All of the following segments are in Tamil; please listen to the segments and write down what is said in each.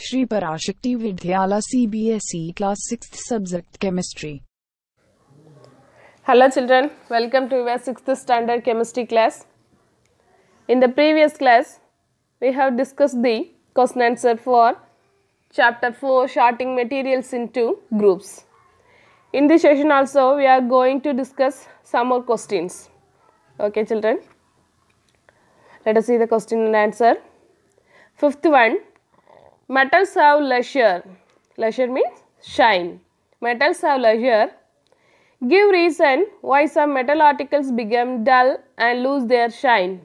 Shri Parashakti Vidyala CBSE Class 6th Subject Chemistry. Hello children, welcome to your 6th standard chemistry class. In the previous class, we have discussed the question answer for chapter 4 sorting materials into groups. In this session also, we are going to discuss some more questions. Okay children, let us see the question and answer. Fifth one, Metals have leisure. Leisure means shine. Metals have leisure. Give reason why some metal articles become dull and lose their shine.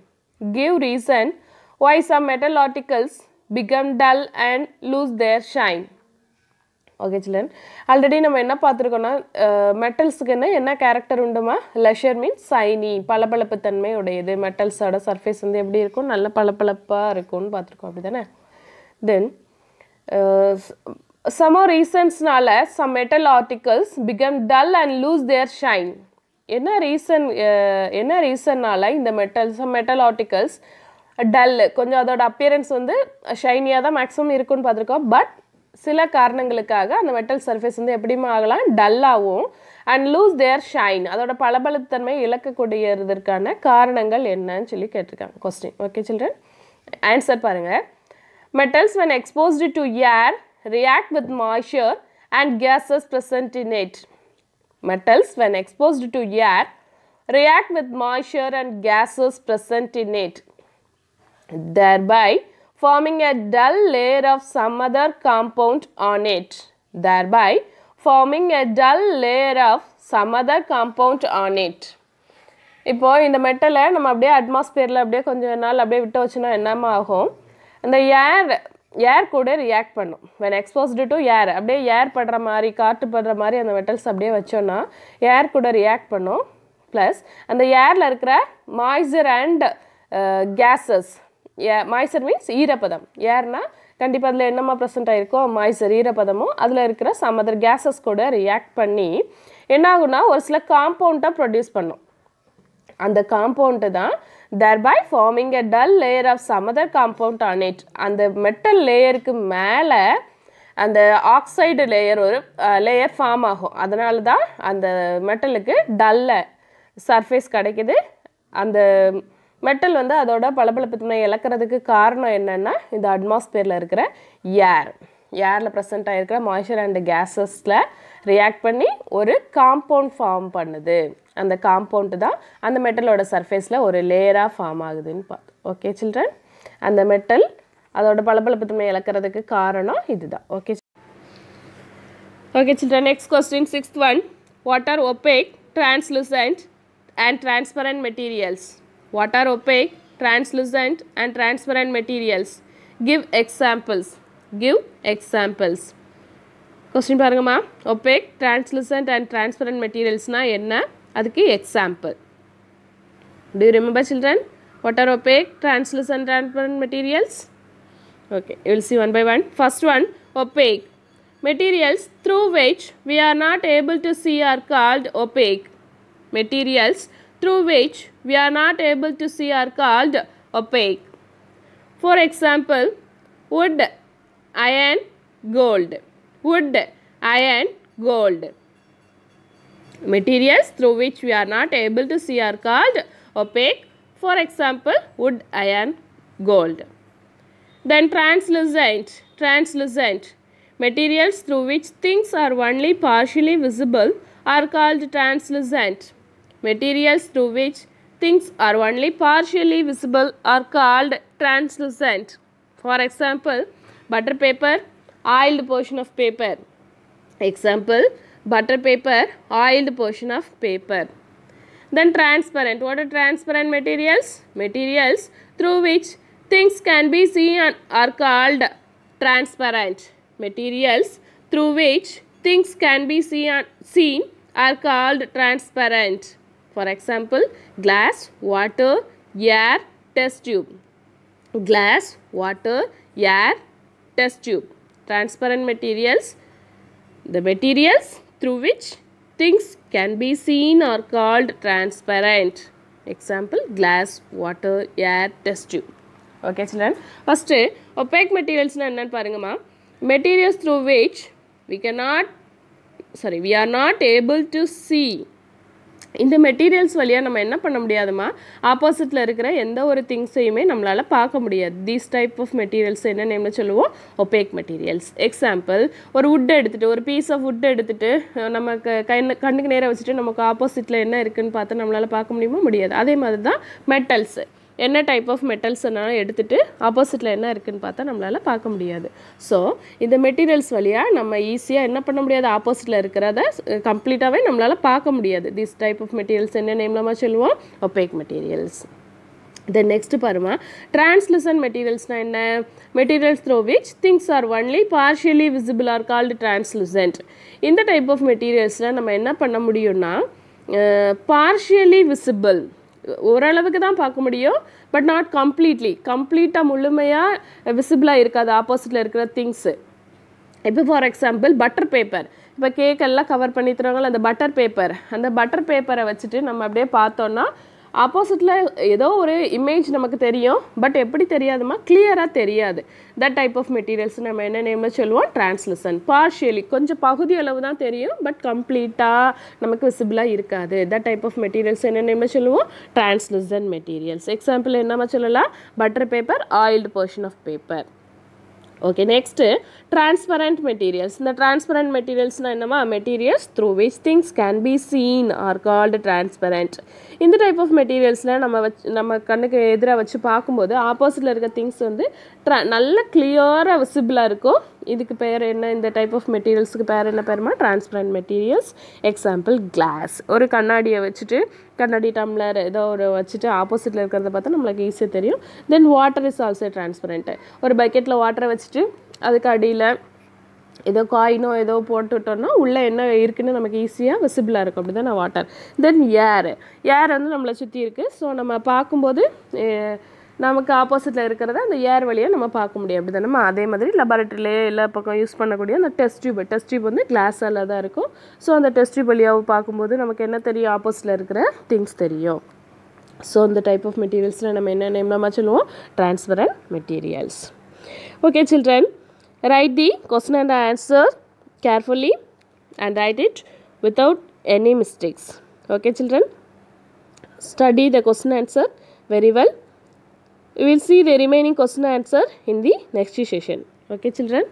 Give reason why some metal articles become dull and lose their shine. Okay children already நம்ம என்ன பார்த்துருக்கோன்னா மெட்டல்ஸுக்குன்னு என்ன கேரக்டர் உண்டுமா லெஷர் மீன்ஸ் சைனி பளபளப்பு தன்மை உடையது மெட்டல்ஸோட சர்ஃபேஸ் வந்து எப்படி இருக்கும் நல்ல பளபளப்பாக இருக்கும்னு பார்த்துருக்கோம் அப்படி தானே தென் சமோ ரீசன்ஸ்னால some metal articles become dull and lose their shine என்ன ரீசன் uh, என்ன ரீசன்னால் இந்த metal some metal articles dull கொஞ்சம் அதோட அப்பியரன்ஸ் வந்து ஷைனியாக தான் மேக்ஸிமம் இருக்குன்னு பார்த்துருக்கோம் பட் சில காரணங்களுக்காக அந்த மெட்டல் சர்ஃபேஸ் வந்து எப்படியும் ஆகலாம் டல்லாகவும் அண்ட் லூஸ் தேர் ஷைன் அதோட பளபளத்தன்மை இழக்கக்கூடியதற்கான காரணங்கள் என்னன்னு சொல்லி கேட்டிருக்காங்க கொஸ்டின் ஓகே சில்ட்ரன் ஆன்சர் பாருங்கள் Metals when exposed to air react with moisture and gases present in it. Metals when exposed to air react with moisture and gases present in it, thereby forming a dull layer of some other compound on it, thereby forming a dull layer of some other compound on it. இப்போது இந்த மெட்டலை நம்ம அப்படியே அட்மாஸ்பியரில் அப்படியே கொஞ்சம் நாள் அப்படியே விட்டு வச்சுன்னா என்னமா ஆகும் இந்த ஏர் ஏர் கூட ரியாக்ட் பண்ணும் வென் எக்ஸ்போஸ்டு டு ஏர் அப்படியே ஏர் படுற மாதிரி காற்று படுற மாதிரி அந்த மெட்டல்ஸ் அப்படியே வச்சோன்னா ஏர் கூட ரியாக்ட் பண்ணும் ப்ளஸ் அந்த ஏரில் இருக்கிற moisture and gases a moisture means ஈரப்பதம் ஏர்னா கண்டிப்பாக அதில் என்னம்மா ப்ரெசென்ட் ஆகிருக்கோ மாய்சர் ஈரப்பதமும் அதில் இருக்கிற சம் அதர் கேஸஸ் கூட ரியாக்ட் பண்ணி என்ன ஆகுனா ஒரு சில காம்பவுண்டாக ப்ரொடியூஸ் பண்ணும் அந்த காம்பவுண்டு தான் thereby forming a dull layer of some other compound on it அந்த மெட்டல் லேயருக்கு மேலே அந்த ஆக்சைடு லேயர் ஒரு லேயர் ஃபார்ம் ஆகும் அதனால தான் அந்த மெட்டலுக்கு டல்ல சர்ஃபேஸ் கிடைக்குது அந்த மெட்டல் வந்து அதோட பளபளப்பு தன்மை இழக்கிறதுக்கு காரணம் என்னென்னா இந்த அட்மாஸ்பியரில் இருக்கிற ஏர் ஏரில் ப்ரெசென்ட் ஆகிருக்கிற மாய்ச்சர் அண்ட் கேஸஸில் ரியாக்ட் பண்ணி ஒரு காம்பவுண்ட் ஃபார்ம் பண்ணுது அந்த காம்பவுண்டு தான் அந்த மெட்டலோட சர்ஃபேஸில் ஒரு லேயராக ஃபார்ம் ஆகுதுன்னு பார்த்து ஓகே சில்ட்ரன் அந்த மெட்டல் அதோட பளபளப்புத்தன்மை இழக்கிறதுக்கு காரணம் இதுதான் okay okay children next question sixth one what are opaque translucent and transparent materials what are opaque translucent and transparent materials give examples give examples opaque translucent and transparent materials na மெட்டீரியல்ஸ்னால் என்ன example. Do you remember children? What are opaque translucent transparent materials? okay you will see one by one. First one opaque materials through which we are not able to see are called opaque materials through which we are not able to see are called opaque for example wood iron, gold. Wood, iron, gold. Materials through which we are not able to see are called opaque. For example, wood, iron, gold. Then translucent, translucent. Materials through which things are only partially visible are called translucent. Materials through which things are only partially visible are called translucent. For example, butter paper oiled portion of paper example butter paper oiled portion of paper then transparent what are transparent materials materials through which things can be seen and are called transparent materials through which things can be seen seen are called transparent for example glass water air test tube glass water air test tube. Transparent materials, the materials through which things can be seen are called transparent. Example, glass, water, air, test tube. Okay, children. First, opaque materials na parangama. Materials through which we cannot, sorry, we are not able to see இந்த மெட்டீரியல்ஸ் வழியாக நம்ம என்ன பண்ண முடியாதுமா ஆப்போசிட்டில் இருக்கிற எந்த ஒரு திங்ஸையுமே நம்மளால் பார்க்க முடியாது தீஸ் டைப் ஆஃப் மெட்டீரியல்ஸ் என்ன நேம்னு சொல்லுவோம் ஒப்பேக் மெட்டீரியல்ஸ் எக்ஸாம்பிள் ஒரு வுட் எடுத்துகிட்டு ஒரு பீஸ் ஆஃப் வுட் எடுத்துகிட்டு நமக்கு கண்ணு கண்ணுக்கு நேராக வச்சுட்டு நமக்கு ஆப்போசிட்டில் என்ன இருக்குதுன்னு பார்த்து நம்மளால் பார்க்க முடியுமோ முடியாது அதே மாதிரி தான் மெட்டல்ஸு என்ன டைப் ஆஃப் மெட்டல்ஸ் என்னால் எடுத்துகிட்டு ஆப்போசிட்டில் என்ன இருக்குதுன்னு பார்த்தா நம்மளால் பார்க்க முடியாது ஸோ இந்த மெட்டீரியல்ஸ் வழியாக நம்ம ஈஸியாக என்ன பண்ண முடியாது ஆப்போசிட்டில் இருக்கிறத கம்ப்ளீட்டாகவே நம்மளால் பார்க்க முடியாது திஸ் டைப் ஆஃப் மெட்டீரியல்ஸ் என்ன நேம்லமாக சொல்லுவோம் ஒப்பேக் மெட்டீரியல்ஸ் தென் நெக்ஸ்ட் பாருமா டிரான்ஸ்லுசன் மெட்டீரியல்ஸ்னால் என்ன materials through which things are only partially visible are called translucent இந்த டைப் ஆஃப் மெட்டீரியல்ஸில் நம்ம என்ன பண்ண முடியும்னா பார்ஷியலி விசிபிள் ஓரளவுக்கு தான் பார்க்க முடியும் பட் நாட் கம்ப்ளீட்லி கம்ப்ளீட்டாக முழுமையாக விசிபிளாக இருக்காது ஆப்போசிட்டில் இருக்கிற திங்ஸு இப்போ ஃபார் எக்ஸாம்பிள் பட்டர் பேப்பர் இப்போ கேக்கெல்லாம் கவர் பண்ணி தருவாங்கள அந்த பட்டர் பேப்பர் அந்த பட்டர் பேப்பரை வச்சுட்டு நம்ம அப்படியே பார்த்தோன்னா ஆப்போசிட்டில் ஏதோ ஒரு இமேஜ் நமக்கு தெரியும் பட் எப்படி தெரியாதுமா கிளியராக தெரியாது தட் டைப் ஆஃப் மெட்டீரியல்ஸ் நம்ம என்ன நேம் சொல்லுவோம் ட்ரான்ஸ்லிசன் பார்ஷியலி கொஞ்சம் பகுதி அளவு தான் தெரியும் பட் கம்ப்ளீட்டாக நமக்கு விசிபிளாக இருக்காது தட் டைப் ஆஃப் மெட்டீரியல்ஸ் என்ன நேம் சொல்லுவோம் ட்ரான்ஸ்லிசன் மெட்டீரியல்ஸ் எக்ஸாம்பிள் என்னமா சொல்லலாம் butter paper oiled portion of paper okay next transparent materials இந்த டிரான்ஸ்பரண்ட் மெட்டீரியல்ஸ்னால் என்னமா materials through which things can be seen are called transparent இந்த டைப் ஆஃப் மெட்டீரியல்ஸில் நம்ம வச்சு நம்ம கண்ணுக்கு எதிராக வச்சு பார்க்கும்போது ஆப்போசிட்டில் இருக்க திங்ஸ் வந்து ட்ரா நல்ல கிளியராக விசிபிளாக இருக்கும் இதுக்கு பேர் என்ன இந்த டைப் ஆஃப் மெட்டீரியல்ஸுக்கு பேர் என்ன பேருமா டிரான்ஸ்பரண்ட் மெட்டீரியல்ஸ் எக்ஸாம்பிள் கிளாஸ் ஒரு கண்ணாடியை வச்சுட்டு கண்ணாடி டம்ளர் ஏதோ ஒரு வச்சுட்டு ஆப்போசிட்டில் இருக்கிறத பார்த்தா நம்மளுக்கு ஈஸியாக தெரியும் then water is also transparent ஒரு பக்கெட்டில் வாட்டரை வச்சுட்டு அதுக்கு அடியில் ஏதோ காயினோ ஏதோ போட்டுவிட்டோம்னா உள்ளே என்ன இருக்குதுன்னு நமக்கு ஈஸியாக விசிபிளாக இருக்கும் அப்படி தான் வாட்டர் தென் ஏர் ஏர் வந்து நம்மளை சுற்றி இருக்குது ஸோ நம்ம பார்க்கும்போது நமக்கு ஆப்போசிட்டில் இருக்கிறத அந்த ஏர் வழியாக நம்ம பார்க்க முடியும் அப்படி தானே அதே மாதிரி லெபார்ட்டரியிலே எல்லா பக்கம் யூஸ் பண்ணக்கூடிய அந்த டெஸ்ட் டியூப் டெஸ்ட் டியூப் வந்து கிளாஸால் தான் இருக்கும் ஸோ அந்த டெஸ்ட் டியூப் வழியாக பார்க்கும்போது நமக்கு என்ன தெரியும் ஆப்போசிட்டில் இருக்கிற திங்ஸ் தெரியும் ஸோ அந்த டைப் ஆஃப் மெட்டீரியல்ஸில் நம்ம என்ன நேம்லாமா சொல்லுவோம் transparent materials okay children write the question and answer carefully and write it without any mistakes okay children study the question answer very well We will see the remaining question answer in the next session. Okay children.